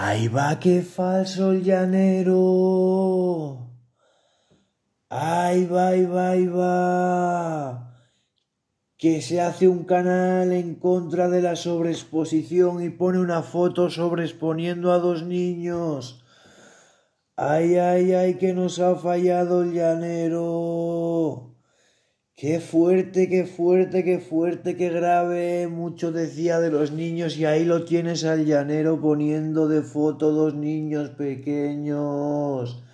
Ahí va que falso el llanero. Ahí va, ahí va, ahí va. Que se hace un canal en contra de la sobreexposición y pone una foto sobreexponiendo a dos niños. Ay, ay, ay, que nos ha fallado el llanero. Qué fuerte, qué fuerte, qué fuerte, qué grave. Mucho decía de los niños y ahí lo tienes al llanero poniendo de foto dos niños pequeños.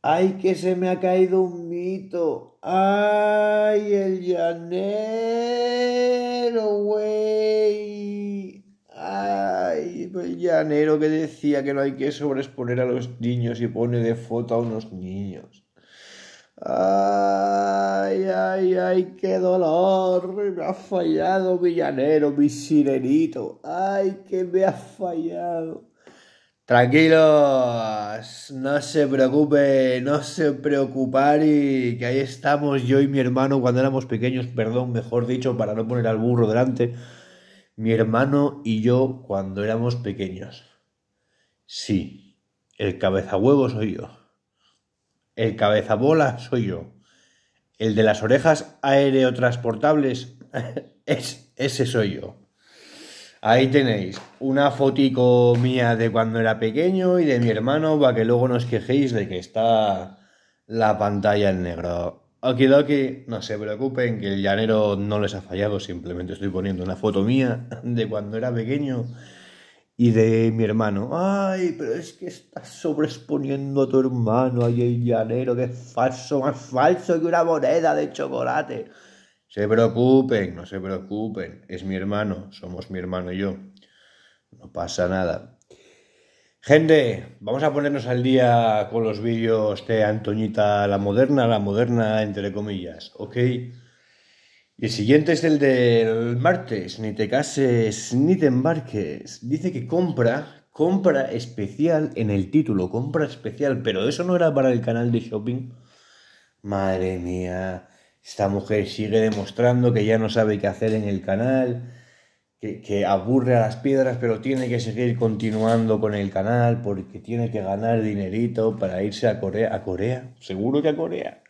Ay, que se me ha caído un mito. Ay, el llanero, güey. Ay, el llanero que decía que no hay que sobreexponer a los niños y pone de foto a unos niños. Ay, ay, ay, qué dolor. Me ha fallado villanero, mi sirenito. Ay, que me ha fallado. Tranquilos, no se preocupe, no se preocupar y que ahí estamos yo y mi hermano cuando éramos pequeños, perdón, mejor dicho, para no poner al burro delante, mi hermano y yo cuando éramos pequeños. Sí, el cabeza huevo soy yo. El bola soy yo. El de las orejas aerotransportables, es, ese soy yo. Ahí tenéis una fotico mía de cuando era pequeño y de mi hermano para que luego nos quejéis de que está la pantalla en negro. Okidoki, no se preocupen que el llanero no les ha fallado, simplemente estoy poniendo una foto mía de cuando era pequeño y de mi hermano. Ay, pero es que estás sobreexponiendo a tu hermano ahí en llanero, que es falso, más falso que una moneda de chocolate. Se preocupen, no se preocupen, es mi hermano, somos mi hermano y yo. No pasa nada. Gente, vamos a ponernos al día con los vídeos de Antoñita la Moderna, la Moderna entre comillas, ¿ok? Y el siguiente es el del martes, ni te cases ni te embarques. Dice que compra, compra especial en el título, compra especial, pero eso no era para el canal de shopping. Madre mía, esta mujer sigue demostrando que ya no sabe qué hacer en el canal, que, que aburre a las piedras, pero tiene que seguir continuando con el canal porque tiene que ganar dinerito para irse a Corea. ¿A Corea? Seguro que a Corea.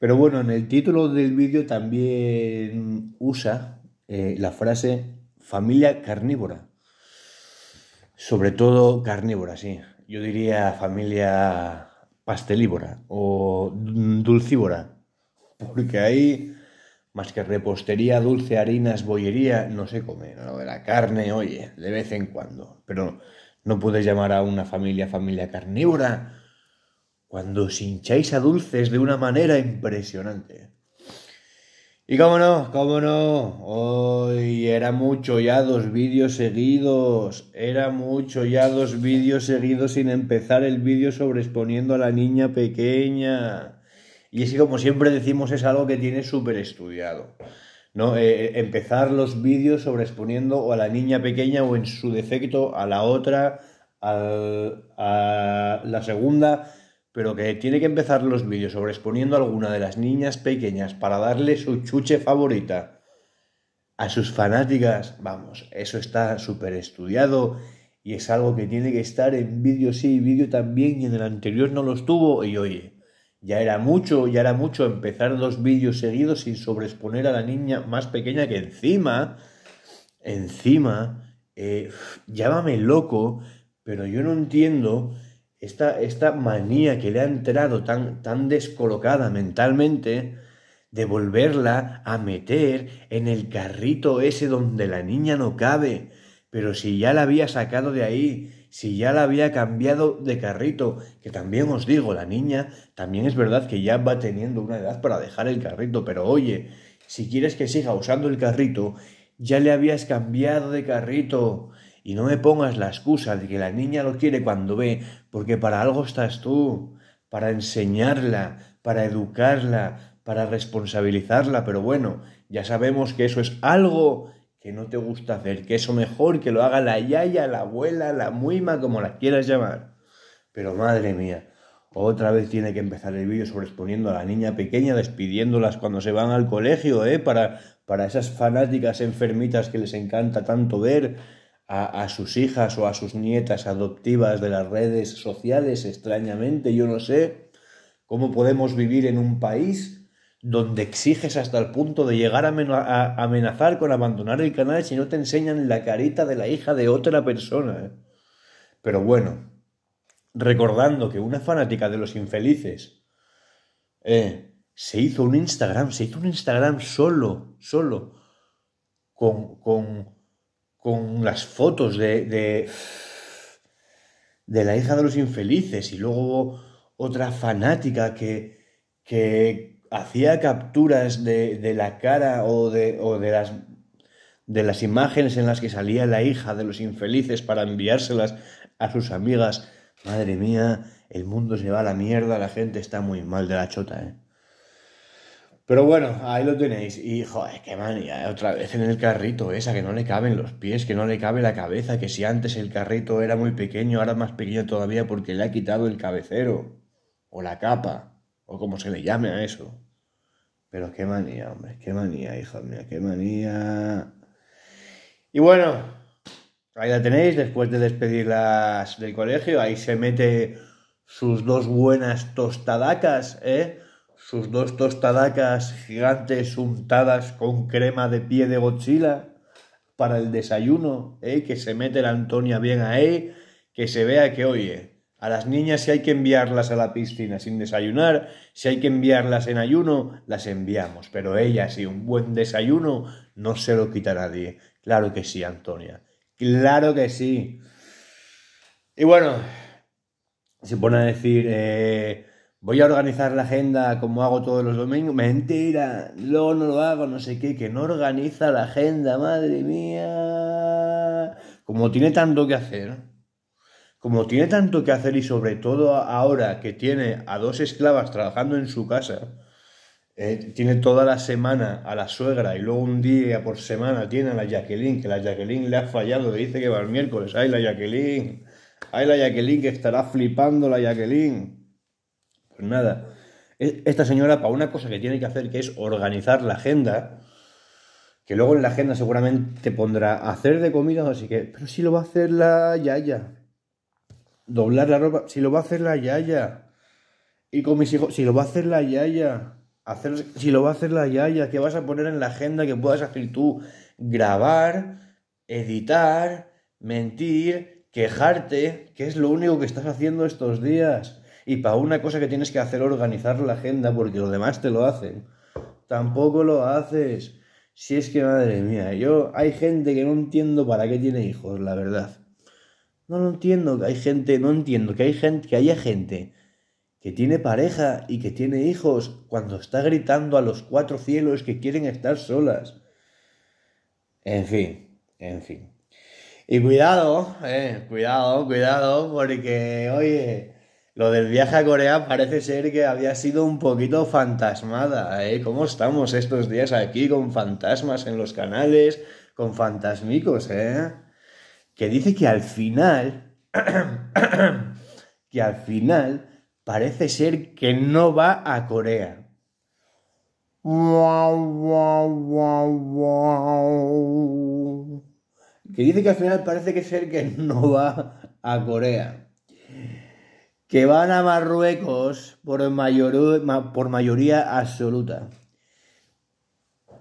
Pero bueno, en el título del vídeo también usa eh, la frase familia carnívora. Sobre todo carnívora, sí. Yo diría familia pastelívora o dulcívora. Porque ahí, más que repostería, dulce, harinas, bollería, no se come. Lo de la carne, oye, de vez en cuando. Pero no puedes llamar a una familia familia carnívora cuando os hincháis a dulces de una manera impresionante. Y cómo no, cómo no, hoy era mucho ya dos vídeos seguidos, era mucho ya dos vídeos seguidos sin empezar el vídeo sobreexponiendo a la niña pequeña. Y es como siempre decimos es algo que tiene súper estudiado. ¿no? Eh, eh, empezar los vídeos sobreexponiendo o a la niña pequeña o en su defecto a la otra, a la segunda, pero que tiene que empezar los vídeos sobreexponiendo a alguna de las niñas pequeñas para darle su chuche favorita a sus fanáticas, vamos, eso está súper estudiado y es algo que tiene que estar en vídeo sí, vídeo también y en el anterior no lo estuvo y oye, ya era mucho, ya era mucho empezar dos vídeos seguidos sin sobreexponer a la niña más pequeña que encima, encima, eh, llámame loco, pero yo no entiendo esta, manía que le ha entrado tan, tan descolocada mentalmente, de volverla a meter en el carrito ese donde la niña no cabe. Pero si ya la había sacado de ahí, si ya la había cambiado de carrito, que también os digo, la niña también es verdad que ya va teniendo una edad para dejar el carrito, pero oye, si quieres que siga usando el carrito, ya le habías cambiado de carrito, y no me pongas la excusa de que la niña lo quiere cuando ve, porque para algo estás tú, para enseñarla, para educarla, para responsabilizarla, pero bueno, ya sabemos que eso es algo que no te gusta hacer, que eso mejor que lo haga la yaya, la abuela, la muima, como la quieras llamar. Pero madre mía, otra vez tiene que empezar el vídeo sobre exponiendo a la niña pequeña, despidiéndolas cuando se van al colegio, ¿eh? Para, para esas fanáticas enfermitas que les encanta tanto ver a, sus hijas o a sus nietas adoptivas de las redes sociales, extrañamente, yo no sé cómo podemos vivir en un país donde exiges hasta el punto de llegar a amenazar con abandonar el canal si no te enseñan la carita de la hija de otra persona. ¿eh? Pero bueno, recordando que una fanática de los infelices eh, se hizo un Instagram, se hizo un Instagram solo, solo, con, con con las fotos de, de, de la hija de los infelices y luego otra fanática que, que hacía capturas de, de la cara o de, o de, las de las imágenes en las que salía la hija de los infelices para enviárselas a sus amigas. Madre mía, el mundo se va a la mierda, la gente está muy mal de la chota, ¿eh? Pero bueno, ahí lo tenéis. hijo joder, qué manía, otra vez en el carrito esa, que no le caben los pies, que no le cabe la cabeza, que si antes el carrito era muy pequeño, ahora más pequeño todavía porque le ha quitado el cabecero, o la capa, o como se le llame a eso. Pero qué manía, hombre, qué manía, hija mía, qué manía. Y bueno, ahí la tenéis, después de despedirlas del colegio, ahí se mete sus dos buenas tostadacas, ¿eh? sus dos tostadacas gigantes untadas con crema de pie de Godzilla para el desayuno, ¿eh? que se mete la Antonia bien ahí, que se vea que oye. A las niñas si hay que enviarlas a la piscina sin desayunar, si hay que enviarlas en ayuno, las enviamos. Pero ella si un buen desayuno no se lo quita nadie. Claro que sí, Antonia. Claro que sí. Y bueno, se pone a decir, eh, voy a organizar la agenda como hago todos los domingos. Mentira, luego no lo hago, no sé qué, que no organiza la agenda, madre mía. Como tiene tanto que hacer, como tiene tanto que hacer y sobre todo ahora que tiene a dos esclavas trabajando en su casa, eh, tiene toda la semana a la suegra y luego un día por semana tiene a la Jacqueline, que la Jacqueline le ha fallado, le dice que va el miércoles, ay la Jacqueline, ay la Jacqueline que estará flipando la Jacqueline. Pues nada. E, esta señora, para una cosa que tiene que hacer, que es organizar la agenda, que luego en la agenda seguramente te pondrá hacer de comida, así que, pero si lo va a hacer la Yaya. Doblar la ropa, si lo va a hacer la Yaya. Y con mis hijos, si lo va a hacer la Yaya. Hacer, si lo va a hacer la Yaya, ¿qué vas a poner en la agenda que puedas hacer tú? Grabar, editar, mentir, quejarte, que es lo único que estás haciendo estos días. Y para una cosa que tienes que hacer, organizar la agenda, porque los demás te lo hacen, tampoco lo haces. Si es que, madre mía, yo hay gente que no entiendo para qué tiene hijos, la verdad. No lo entiendo, que hay gente, no entiendo que hay gente, que haya gente que tiene pareja y que tiene hijos cuando está gritando a los cuatro cielos que quieren estar solas. En fin, en fin. Y cuidado, eh, cuidado, cuidado, porque, oye, lo del viaje a Corea parece ser que había sido un poquito fantasmada, ¿eh? ¿Cómo estamos estos días aquí con fantasmas en los canales, con fantasmicos, eh? Que dice que al final, que al final parece ser que no va a Corea. Que dice que al final parece que ser que no va a Corea que van a Marruecos por, mayoría absoluta.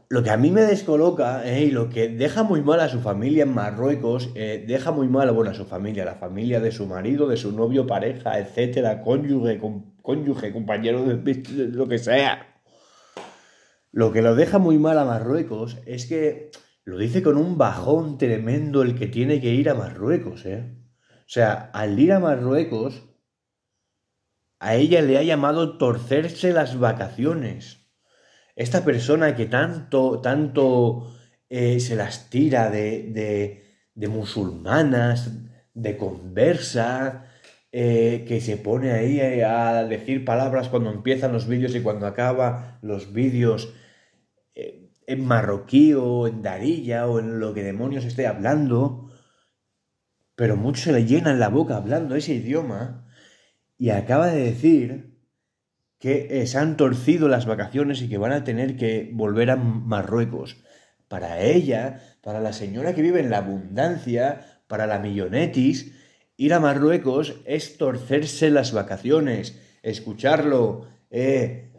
Lo que a mí me descoloca eh, y lo que deja muy mal a su familia en Marruecos, eh, deja muy mal bueno, a su familia, la familia de su marido, de su novio, pareja, etcétera, cónyuge, cónyuge compañero, de, lo que sea. Lo que lo deja muy mal a Marruecos es que lo dice con un bajón tremendo el que tiene que ir a Marruecos. Eh. O sea, al ir a Marruecos, a ella le ha llamado torcerse las vacaciones. Esta persona que tanto, tanto eh, se las tira de, de, musulmanas, de conversa, eh, que se pone ahí eh, a decir palabras cuando empiezan los vídeos y cuando acaba los vídeos en marroquí o en darilla o en lo que demonios esté hablando, pero mucho se le llena en la boca hablando ese idioma y acaba de decir que eh, se han torcido las vacaciones y que van a tener que volver a Marruecos. Para ella, para la señora que vive en la abundancia, para la millonetis, ir a Marruecos es torcerse las vacaciones. Escucharlo, eh,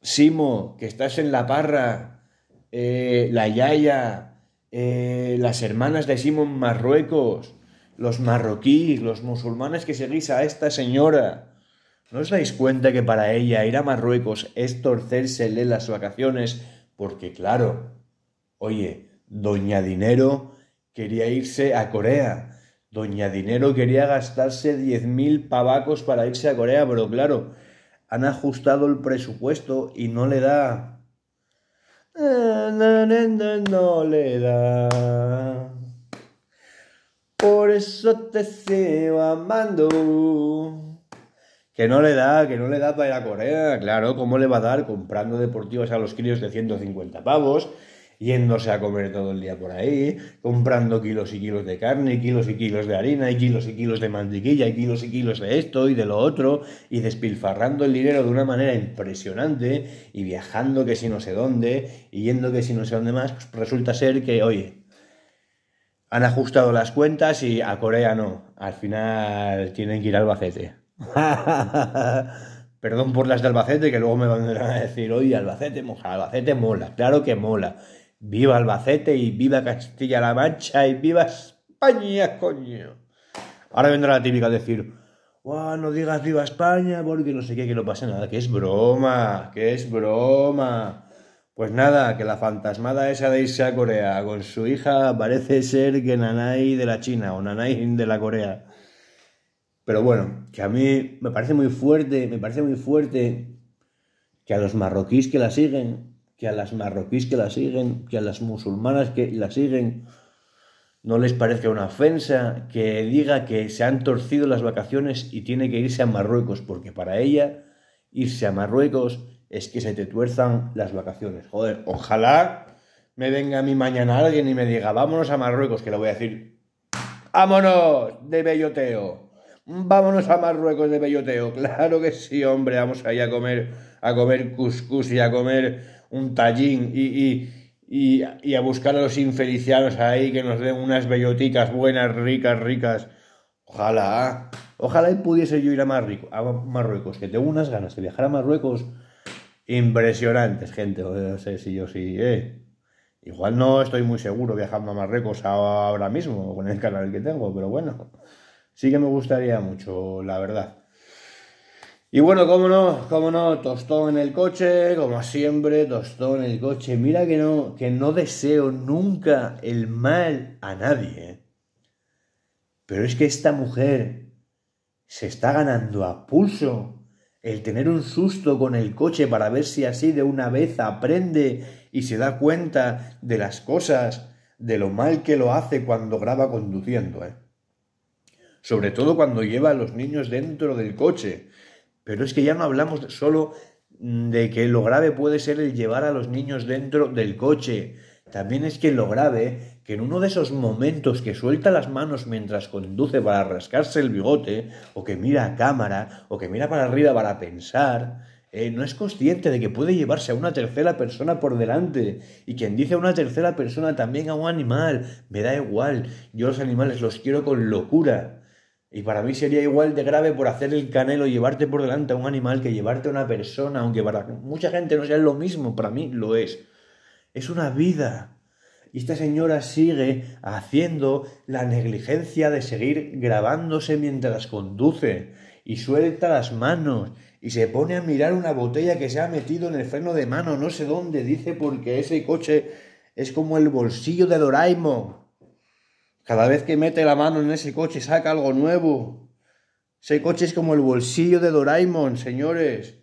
Simo, que estás en la parra, eh, la Yaya, las hermanas de Simo en Marruecos, los marroquíes, los musulmanes que seguís a esta señora. ¿No os dais cuenta que para ella ir a Marruecos es torcérsele las vacaciones? Porque claro, oye, doña Dinero quería irse a Corea. Doña Dinero quería gastarse 10.000 pavacos para irse a Corea, pero claro, han ajustado el presupuesto y no le da. Eh, no le da. Por eso te sigo amando. Que no le da, que no le da para ir a Corea. Claro, ¿cómo le va a dar comprando deportivas a los críos de 150 pavos? Yéndose a comer todo el día por ahí, comprando kilos y kilos de carne, y kilos y kilos de harina, y kilos y kilos de mantequilla, y kilos y kilos de esto y de lo otro, y despilfarrando el dinero de una manera impresionante, y viajando que si no sé dónde, y yendo que si no sé dónde más, pues resulta ser que, oye, han ajustado las cuentas y a Corea no. Al final tienen que ir a Albacete. Perdón por las de Albacete, que luego me van a decir, oye, Albacete, moja, Albacete mola, claro que mola. Viva Albacete y viva Castilla-La Mancha y viva España, coño. Ahora vendrá la típica decir, no digas viva España porque no sé qué, que no pasa nada, que es broma, que es broma. Pues nada, que la fantasmada esa de irse a Corea con su hija parece ser que Nanai de la China o Nanai de la Corea. Pero bueno, que a mí me parece muy fuerte, me parece muy fuerte que a los marroquíes que la siguen, que a las marroquíes que la siguen, que a las musulmanas que la siguen, no les parezca una ofensa, que diga que se han torcido las vacaciones y tiene que irse a Marruecos, porque para ella irse a Marruecos es que se te tuerzan las vacaciones. Joder, ojalá me venga a mí mañana alguien y me diga, vámonos a Marruecos, que le voy a decir, vámonos de belloteo. Vámonos a Marruecos de belloteo. Claro que sí, hombre, vamos ahí a comer, a comer couscous y a comer un tallín y, y a buscar a los infelicianos ahí que nos den unas belloticas buenas, ricas, ricas. Ojalá, ojalá pudiese yo ir a, a Marruecos, que tengo unas ganas de viajar a Marruecos impresionantes, gente. No sé si yo sí. Eh. Igual no estoy muy seguro viajando a Marruecos ahora mismo con el canal que tengo, pero bueno, sí que me gustaría mucho, la verdad. Y bueno, cómo no, cómo no, tostón en el coche, como siempre, tostón en el coche. Mira que no, que no deseo nunca el mal a nadie. Eh. Pero es que esta mujer se está ganando a pulso el tener un susto con el coche para ver si así de una vez aprende y se da cuenta de las cosas, de lo mal que lo hace cuando graba conduciendo, ¿eh? sobre todo cuando lleva a los niños dentro del coche. Pero es que ya no hablamos solo de que lo grave puede ser el llevar a los niños dentro del coche, también es que lo grave que en uno de esos momentos que suelta las manos mientras conduce para rascarse el bigote, o que mira a cámara, o que mira para arriba para pensar, eh, no es consciente de que puede llevarse a una tercera persona por delante. Y quien dice a una tercera persona también a un animal, me da igual, yo los animales los quiero con locura. Y para mí sería igual de grave por hacer el canelo llevarte por delante a un animal que llevarte a una persona, aunque para mucha gente no sea lo mismo, para mí lo es. Es una vida. Y esta señora sigue haciendo la negligencia de seguir grabándose mientras conduce y suelta las manos y se pone a mirar una botella que se ha metido en el freno de mano, no sé dónde, dice porque ese coche es como el bolsillo de Doraemon. Cada vez que mete la mano en ese coche saca algo nuevo. Ese coche es como el bolsillo de Doraemon, señores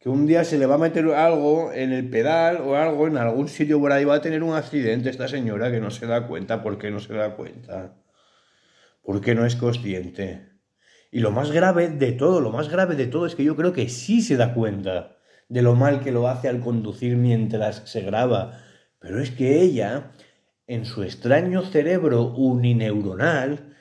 que un día se le va a meter algo en el pedal o algo en algún sitio por ahí va a tener un accidente esta señora que no se da cuenta porque no se da cuenta porque no es consciente y lo más grave de todo lo más grave de todo es que yo creo que sí se da cuenta de lo mal que lo hace al conducir mientras se graba pero es que ella en su extraño cerebro unineuronal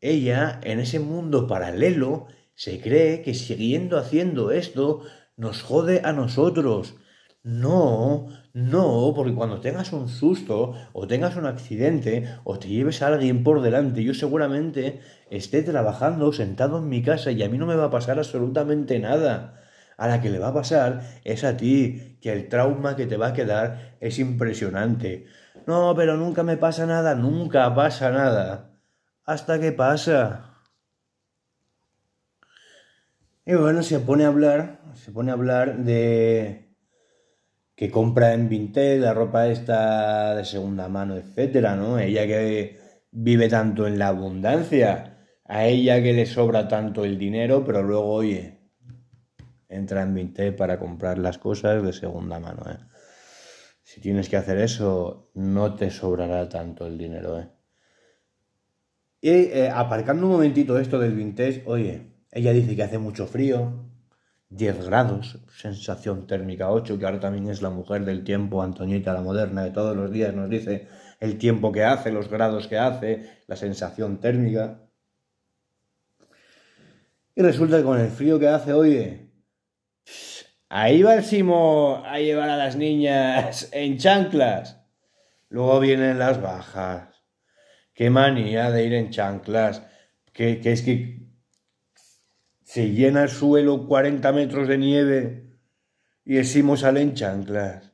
ella en ese mundo paralelo se cree que siguiendo haciendo esto nos jode a nosotros. No, no, porque cuando tengas un susto o tengas un accidente o te lleves a alguien por delante, yo seguramente esté trabajando sentado en mi casa y a mí no me va a pasar absolutamente nada. A la que le va a pasar es a ti, que el trauma que te va a quedar es impresionante. No, pero nunca me pasa nada, nunca pasa nada. Hasta que pasa. Y bueno, se pone a hablar, se pone a hablar de que compra en Vinted la ropa esta de segunda mano, etcétera, ¿no? Ella que vive tanto en la abundancia, a ella que le sobra tanto el dinero, pero luego, oye, entra en Vinted para comprar las cosas de segunda mano, ¿eh? Si tienes que hacer eso, no te sobrará tanto el dinero, ¿eh? Y eh, aparcando un momentito esto del Vinted, oye, ella dice que hace mucho frío, 10 grados, sensación térmica 8, que ahora también es la mujer del tiempo, Antoñita la moderna, de todos los días nos dice el tiempo que hace, los grados que hace, la sensación térmica. Y resulta que con el frío que hace, hoy ahí va el Simo a llevar a las niñas en chanclas. Luego vienen las bajas. Qué manía de ir en chanclas. Que, que es que se llena el suelo 40 metros de nieve y el Simo sale en chanclas.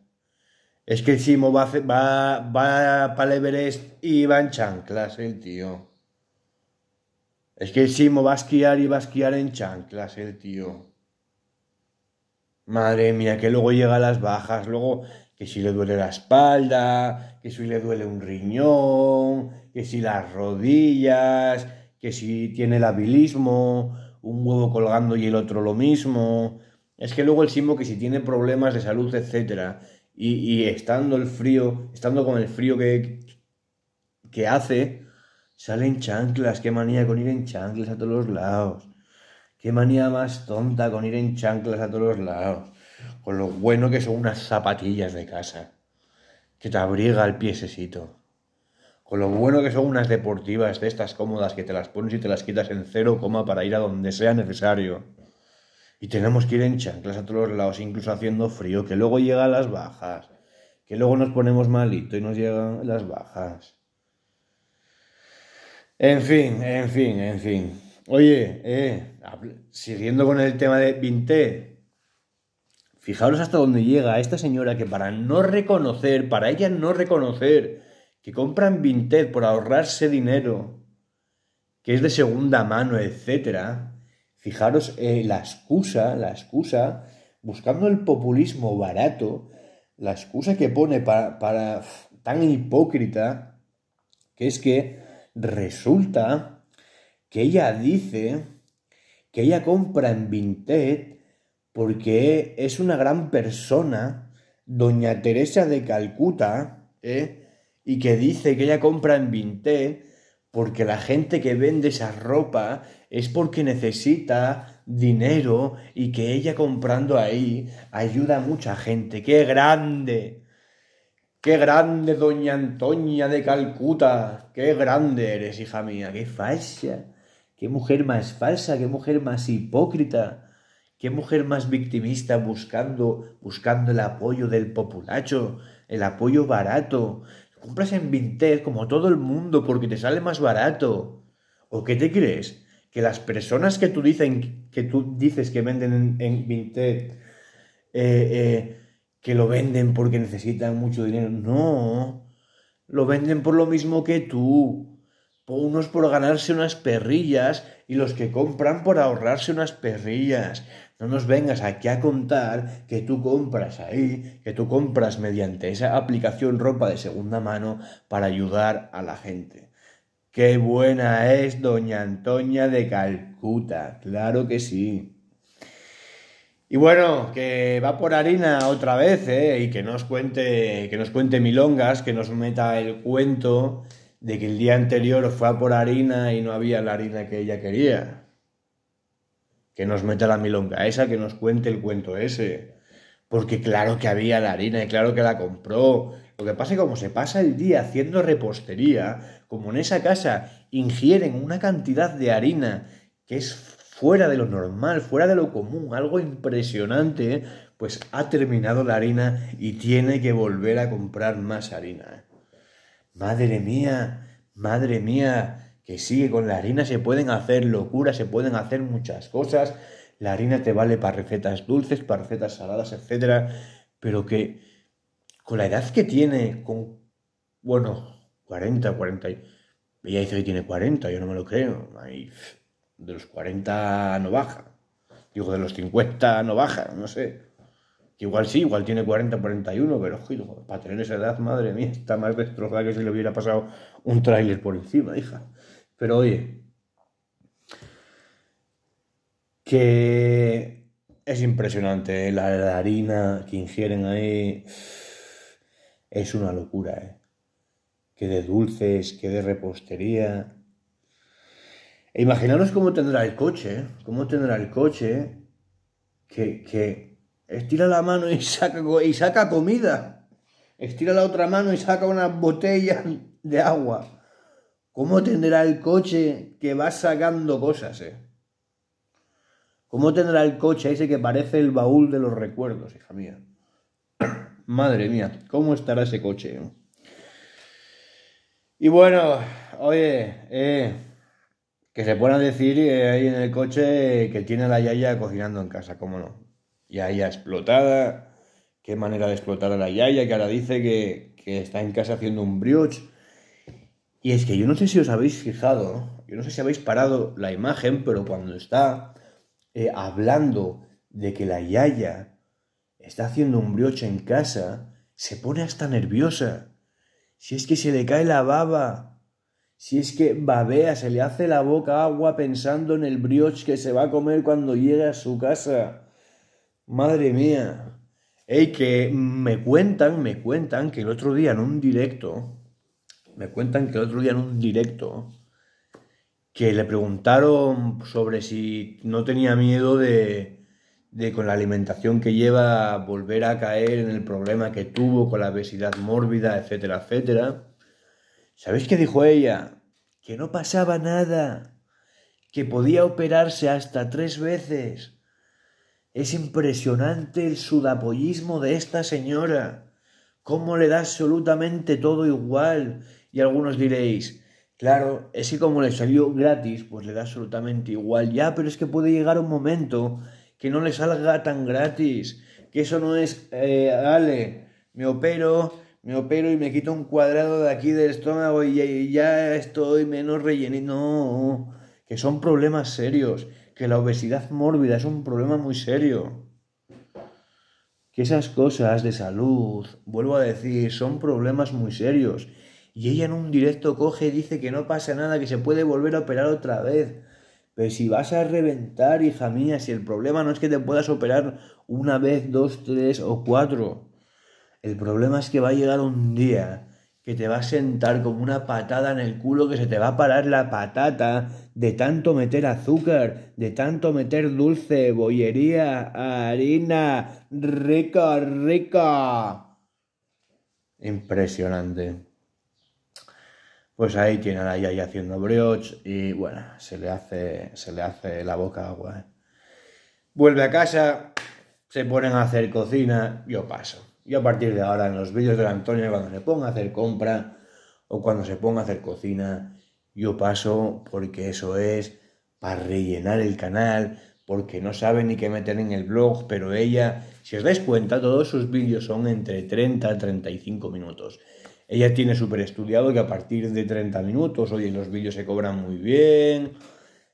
Es que el Simo va, va, va para el Everest y va en chanclas el tío. Es que el Simo va a esquiar y va a esquiar en chanclas el tío. Madre mía, que luego llega a las bajas, luego que si le duele la espalda, que si le duele un riñón, que si las rodillas, que si tiene el habilismo, un huevo colgando y el otro lo mismo. Es que luego el Simo que si tiene problemas de salud, etc., y, estando el frío, estando con el frío que, que hace, salen chanclas. Qué manía con ir en chanclas a todos los lados. Qué manía más tonta con ir en chanclas a todos los lados. Con lo bueno que son unas zapatillas de casa. Que te abriga el piececito. Con lo bueno que son unas deportivas de estas cómodas que te las pones y te las quitas en cero coma para ir a donde sea necesario. Y tenemos que ir en chanclas a todos los lados, incluso haciendo frío, que luego llegan las bajas, que luego nos ponemos malito y nos llegan las bajas. En fin, en fin, en fin. Oye, eh, siguiendo con el tema de Vinté, fijaros hasta dónde llega esta señora que para no reconocer, para ella no reconocer que compran Vinted por ahorrarse dinero, que es de segunda mano, etc. Fijaros eh, la excusa, la excusa, buscando el populismo barato, la excusa que pone para, para tan hipócrita, que es que resulta que ella dice que ella compra en Vinted porque es una gran persona, doña Teresa de Calcuta, ¿eh? y que dice que ella compra en Vinted porque la gente que vende esa ropa es porque necesita dinero y que ella comprando ahí ayuda a mucha gente. ¡Qué grande! ¡Qué grande, doña Antonia de Calcuta! ¡Qué grande eres, hija mía! ¡Qué falsa! ¡Qué mujer más falsa! ¡Qué mujer más hipócrita! ¿Qué mujer más victimista buscando, buscando el apoyo del populacho, el apoyo barato, compras en Vinted como todo el mundo porque te sale más barato. ¿O qué te crees? Que las personas que tú, dicen, que, tú dices que venden en, Vinted, eh, eh, que lo venden porque necesitan mucho dinero. No, lo venden por lo mismo que tú. Unos por ganarse unas perrillas y los que compran por ahorrarse unas perrillas. No nos vengas aquí a contar que tú compras ahí, que tú compras mediante esa aplicación ropa de segunda mano para ayudar a la gente. Qué buena es Doña Antonia de Calcuta, claro que sí. Y bueno, que va por harina otra vez, ¿eh? Y que nos cuente, que nos cuente milongas, que nos meta el cuento de que el día anterior fue a por harina y no había la harina que ella quería que nos meta la milonga esa, que nos cuente el cuento ese. Porque claro que había la harina y claro que la compró. Lo que pasa es que como se pasa el día haciendo repostería, como en esa casa ingieren una cantidad de harina que es fuera de lo normal, fuera de lo común, algo impresionante, pues ha terminado la harina y tiene que volver a comprar más harina. Madre mía, madre mía, que sí, con la harina se pueden hacer locuras, se pueden hacer muchas cosas. La harina te vale para recetas dulces, para recetas saladas, etc. Pero que con la edad que tiene, con, bueno, 40, 40, ella dice que tiene 40, yo no me lo creo. de los 40 no baja. Digo, de los 50 no baja, no sé igual sí, igual tiene 40, 41, pero joder, para tener esa edad, madre mía, está más destrozada que si le hubiera pasado un tráiler por encima, hija. Pero oye, que es impresionante, ¿eh? la, harina que ingieren ahí es una locura, ¿eh? que de dulces, que de repostería. E imaginaros cómo tendrá el coche, ¿eh? cómo tendrá el coche que, que Estira la mano y saca, y saca comida. Estira la otra mano y saca una botella de agua. ¿Cómo tendrá el coche que va sacando cosas, eh? ¿Cómo tendrá el coche ese que parece el baúl de los recuerdos, hija mía? Madre mía, ¿cómo estará ese coche? Eh? Y bueno, oye, eh, que se pueda decir ahí en el coche que tiene a la Yaya cocinando en casa, cómo no. Yaya explotada, qué manera de explotar a la Yaya, que ahora dice que, está en casa haciendo un brioche. Y es que yo no sé si os habéis fijado, yo no sé si habéis parado la imagen, pero cuando está eh, hablando de que la Yaya está haciendo un brioche en casa, se pone hasta nerviosa. Si es que se le cae la baba, si es que babea, se le hace la boca agua pensando en el brioche que se va a comer cuando llegue a su casa. Madre mía. que me cuentan, me cuentan que el otro día en un directo, me cuentan que el otro día en un directo, que le preguntaron sobre si no tenía miedo de, de con la alimentación que lleva volver a caer en el problema que tuvo con la obesidad mórbida, etcétera, etcétera. ¿Sabéis qué dijo ella? Que no pasaba nada, que podía operarse hasta tres veces es impresionante el sudapollismo de esta señora. Cómo le da absolutamente todo igual. Y algunos diréis, claro, es que como le salió gratis, pues le da absolutamente igual. Ya, pero es que puede llegar un momento que no le salga tan gratis. Que eso no es, dale, eh, Ale, me opero, me opero y me quito un cuadrado de aquí del estómago y ya estoy menos rellenito. No, que son problemas serios que la obesidad mórbida es un problema muy serio. Que esas cosas de salud, vuelvo a decir, son problemas muy serios. Y ella en un directo coge y dice que no pasa nada, que se puede volver a operar otra vez. Pero si vas a reventar, hija mía, si el problema no es que te puedas operar una vez, dos, tres o cuatro. El problema es que va a llegar un día que te va a sentar como una patada en el culo, que se te va a parar la patata de tanto meter azúcar, de tanto meter dulce, bollería, harina, rica, rica. Impresionante. Pues ahí tiene la yaya haciendo brioche y bueno, se le hace, se le hace la boca agua. ¿eh? Vuelve a casa, se ponen a hacer cocina, yo paso. Y a partir de ahora en los vídeos de la Antonia, cuando se ponga a hacer compra o cuando se ponga a hacer cocina, yo paso porque eso es para rellenar el canal, porque no sabe ni qué meter en el blog, pero ella, si os dais cuenta, todos sus vídeos son entre 30 y 35 minutos. Ella tiene súper estudiado que a partir de 30 minutos, oye, los vídeos se cobran muy bien,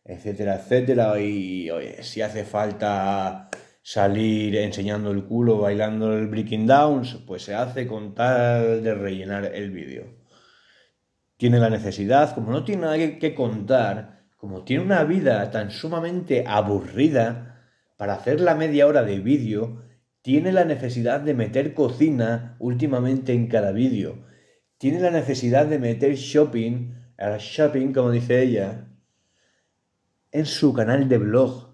etcétera, etcétera, y oye, si hace falta salir enseñando el culo, bailando el Breaking Downs, pues se hace con tal de rellenar el vídeo. Tiene la necesidad, como no tiene nada que, contar, como tiene una vida tan sumamente aburrida, para hacer la media hora de vídeo, tiene la necesidad de meter cocina últimamente en cada vídeo. Tiene la necesidad de meter shopping, el shopping como dice ella, en su canal de blog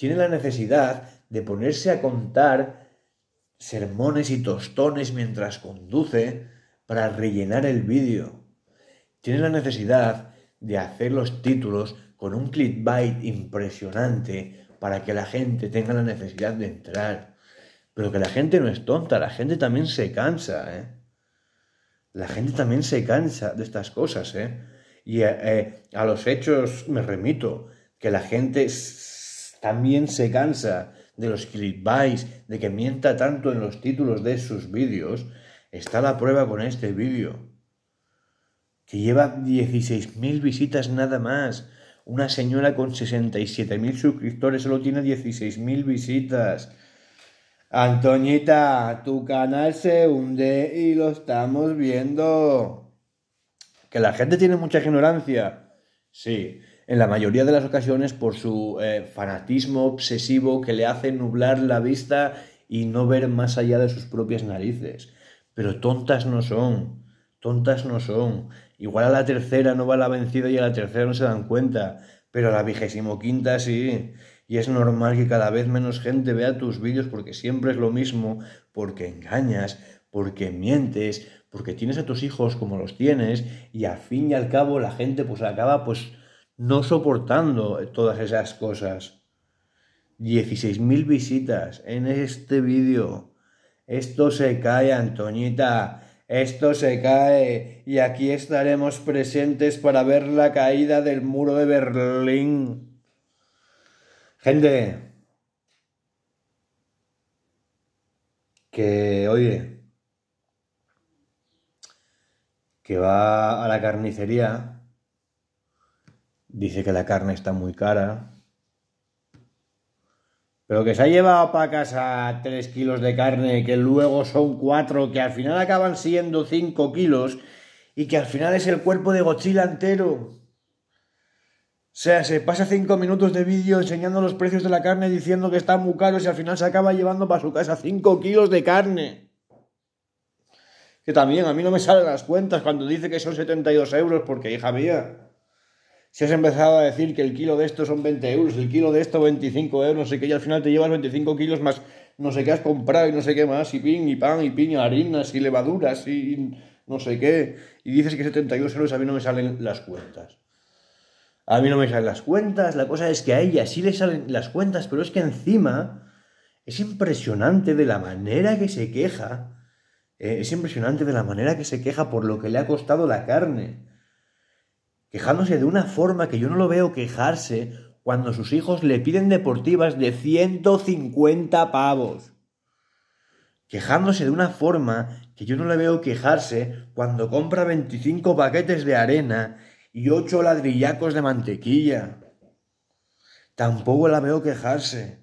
tiene la necesidad de ponerse a contar sermones y tostones mientras conduce para rellenar el vídeo. Tiene la necesidad de hacer los títulos con un clickbait impresionante para que la gente tenga la necesidad de entrar. Pero que la gente no es tonta, la gente también se cansa, ¿eh? La gente también se cansa de estas cosas, ¿eh? Y eh, eh, a los hechos me remito, que la gente también se cansa de los clickbaits, de que mienta tanto en los títulos de sus vídeos, está la prueba con este vídeo, que lleva 16.000 visitas nada más. Una señora con 67.000 suscriptores solo tiene 16.000 visitas. Antoñita, tu canal se hunde y lo estamos viendo. Que la gente tiene mucha ignorancia. Sí, en la mayoría de las ocasiones por su eh, fanatismo obsesivo que le hace nublar la vista y no ver más allá de sus propias narices. Pero tontas no son, tontas no son. Igual a la tercera no va la vencida y a la tercera no se dan cuenta, pero a la vigésimo quinta sí. Y es normal que cada vez menos gente vea tus vídeos porque siempre es lo mismo, porque engañas, porque mientes, porque tienes a tus hijos como los tienes y al fin y al cabo la gente pues acaba pues no soportando todas esas cosas. 16.000 visitas en este vídeo. Esto se cae, Antoñita. Esto se cae. Y aquí estaremos presentes para ver la caída del muro de Berlín. Gente. Que, oye. Que va a la carnicería Dice que la carne está muy cara. Pero que se ha llevado para casa 3 kilos de carne, que luego son 4, que al final acaban siendo 5 kilos y que al final es el cuerpo de Godzilla entero. O sea, se pasa 5 minutos de vídeo enseñando los precios de la carne diciendo que está muy caro y al final se acaba llevando para su casa 5 kilos de carne. Que también a mí no me salen las cuentas cuando dice que son 72 euros porque, hija mía, si has empezado a decir que el kilo de esto son 20 euros, el kilo de esto 25 euros, no sé qué, y al final te llevas 25 kilos más no sé qué has comprado y no sé qué más, y pin, y pan, y piña, harinas, y levaduras, y no sé qué, y dices que 72 euros a mí no me salen las cuentas. A mí no me salen las cuentas, la cosa es que a ella sí le salen las cuentas, pero es que encima es impresionante de la manera que se queja, eh, es impresionante de la manera que se queja por lo que le ha costado la carne quejándose de una forma que yo no lo veo quejarse cuando sus hijos le piden deportivas de 150 pavos. Quejándose de una forma que yo no la veo quejarse cuando compra 25 paquetes de arena y 8 ladrillacos de mantequilla. Tampoco la veo quejarse.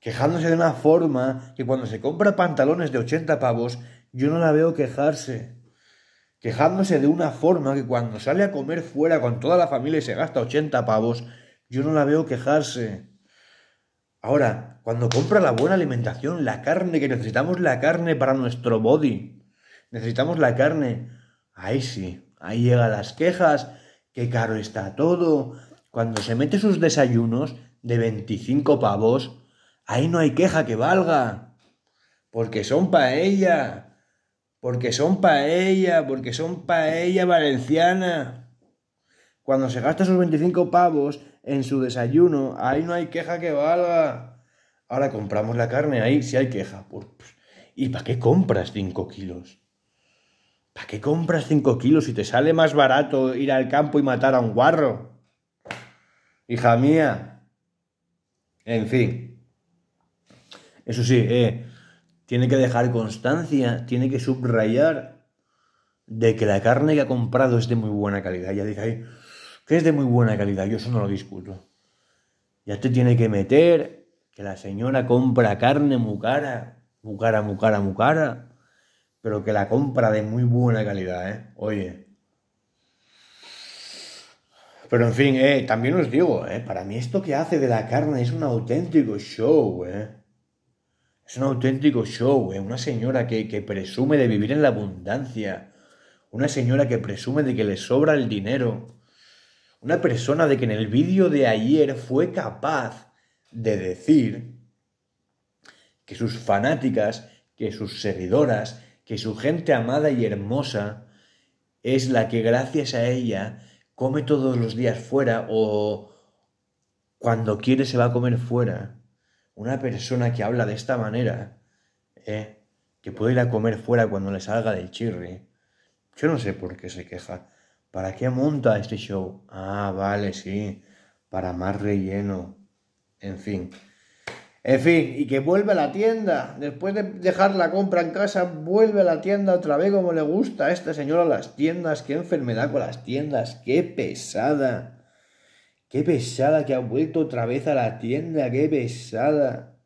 Quejándose de una forma que cuando se compra pantalones de 80 pavos, yo no la veo quejarse quejándose de una forma que cuando sale a comer fuera con toda la familia y se gasta 80 pavos, yo no la veo quejarse. Ahora, cuando compra la buena alimentación, la carne, que necesitamos la carne para nuestro body, necesitamos la carne, ahí sí, ahí llegan las quejas, qué caro está todo. Cuando se mete sus desayunos de 25 pavos, ahí no hay queja que valga, porque son para ella porque son paella, porque son paella valenciana. Cuando se gasta esos 25 pavos en su desayuno, ahí no hay queja que valga. Ahora compramos la carne, ahí sí hay queja. ¿Y para qué compras 5 kilos? ¿Para qué compras 5 kilos si te sale más barato ir al campo y matar a un guarro? Hija mía. En fin. Eso sí, eh, tiene que dejar constancia, tiene que subrayar de que la carne que ha comprado es de muy buena calidad. Ya dice ahí, que es de muy buena calidad, yo eso no lo discuto. Ya te tiene que meter que la señora compra carne muy cara, muy cara, muy cara, cara, pero que la compra de muy buena calidad, ¿eh? Oye. Pero en fin, eh, también os digo, eh, para mí esto que hace de la carne es un auténtico show, ¿eh? Es un auténtico show, ¿eh? una señora que, que presume de vivir en la abundancia, una señora que presume de que le sobra el dinero, una persona de que en el vídeo de ayer fue capaz de decir que sus fanáticas, que sus seguidoras, que su gente amada y hermosa es la que gracias a ella come todos los días fuera o cuando quiere se va a comer fuera una persona que habla de esta manera, ¿eh? que puede ir a comer fuera cuando le salga del chirri, yo no sé por qué se queja. ¿Para qué monta este show? Ah, vale, sí, para más relleno. En fin. En fin, y que vuelve a la tienda. Después de dejar la compra en casa, vuelve a la tienda otra vez como le gusta a esta señora. las tiendas. Qué enfermedad con las tiendas, qué pesada. Qué pesada que ha vuelto otra vez a la tienda, qué pesada.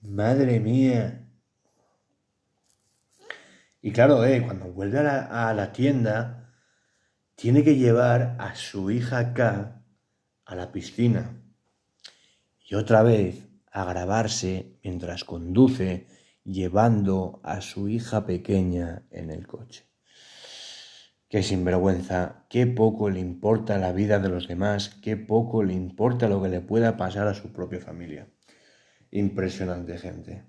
Madre mía. Y claro, eh, cuando vuelve a la, a la tienda, tiene que llevar a su hija acá a la piscina. Y otra vez a grabarse mientras conduce llevando a su hija pequeña en el coche. Qué sinvergüenza, qué poco le importa la vida de los demás, qué poco le importa lo que le pueda pasar a su propia familia. Impresionante gente.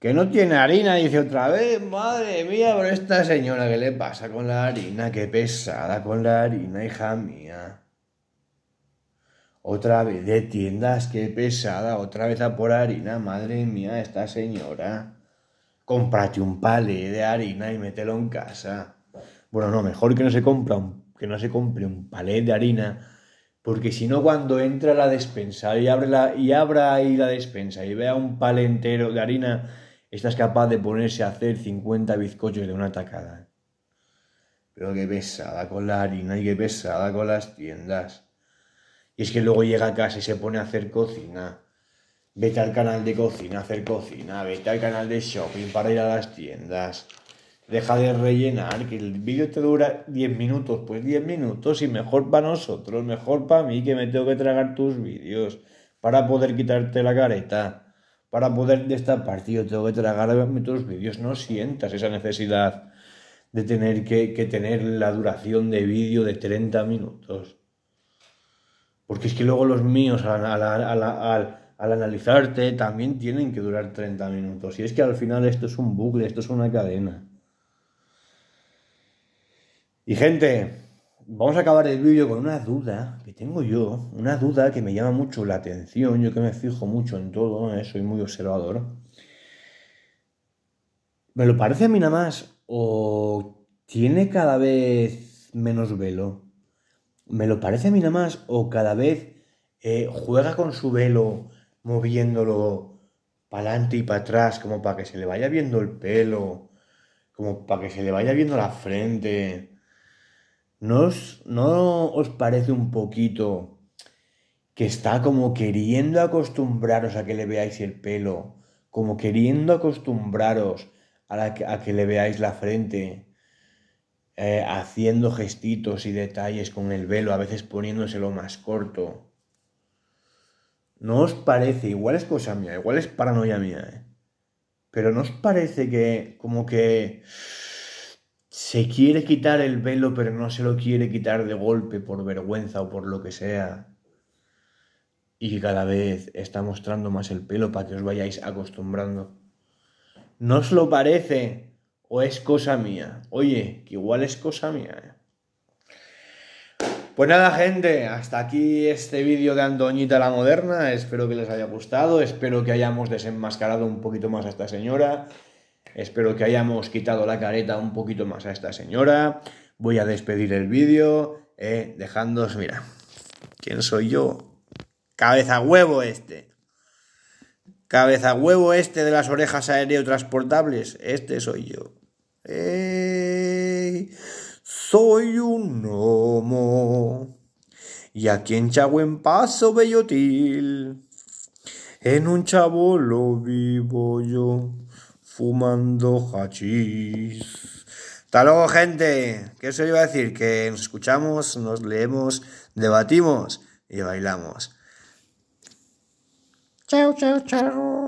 Que no tiene harina, dice otra vez, madre mía, pero esta señora, ¿qué le pasa con la harina? Qué pesada con la harina, hija mía. Otra vez de tiendas, qué pesada, otra vez a por harina, madre mía, esta señora cómprate un palé de harina y mételo en casa. Bueno, no, mejor que no se, compra que no se compre un palet de harina, porque si no cuando entra a la despensa y, abre y abra ahí la despensa y vea un palé entero de harina, estás capaz de ponerse a hacer 50 bizcochos de una tacada. Pero qué pesada con la harina y qué pesada con las tiendas. Y es que luego llega a casa y se pone a hacer cocina vete al canal de cocina, hacer cocina, vete al canal de shopping para ir a las tiendas. Deja de rellenar, que el vídeo te dura 10 minutos, pues 10 minutos y mejor para nosotros, mejor para mí que me tengo que tragar tus vídeos para poder quitarte la careta, para poder destapar, yo tengo que tragarme tus vídeos, no sientas esa necesidad de tener que, tener la duración de vídeo de 30 minutos. Porque es que luego los míos al al analizarte también tienen que durar 30 minutos. Y es que al final esto es un bucle, esto es una cadena. Y gente, vamos a acabar el vídeo con una duda que tengo yo, una duda que me llama mucho la atención, yo que me fijo mucho en todo, ¿eh? soy muy observador. ¿Me lo parece a mí nada más? ¿O tiene cada vez menos velo? ¿Me lo parece a mí nada más? ¿O cada vez eh, juega con su velo moviéndolo para adelante y para atrás, como para que se le vaya viendo el pelo, como para que se le vaya viendo la frente. ¿No os, ¿No os parece un poquito que está como queriendo acostumbraros a que le veáis el pelo? Como queriendo acostumbraros a, que, le veáis la frente, eh, haciendo gestitos y detalles con el velo, a veces poniéndoselo más corto. ¿No os parece? Igual es cosa mía, igual es paranoia mía, ¿eh? Pero ¿no os parece que como que se quiere quitar el velo pero no se lo quiere quitar de golpe por vergüenza o por lo que sea? Y cada vez está mostrando más el pelo para que os vayáis acostumbrando. ¿No os lo parece? ¿O es cosa mía? Oye, que igual es cosa mía, ¿eh? Pues nada, gente, hasta aquí este vídeo de Andoñita la Moderna. Espero que les haya gustado, espero que hayamos desenmascarado un poquito más a esta señora. Espero que hayamos quitado la careta un poquito más a esta señora. Voy a despedir el vídeo eh, dejándos, mira, ¿quién soy yo? Cabeza huevo este. Cabeza huevo este de las orejas transportables. Este soy yo soy un homo, Y aquí en Chagüen paso bellotil, en un chabolo vivo yo, fumando hachís. Hasta luego, gente. ¿Qué os iba a decir? Que nos escuchamos, nos leemos, debatimos y bailamos. Chao, chao, chao.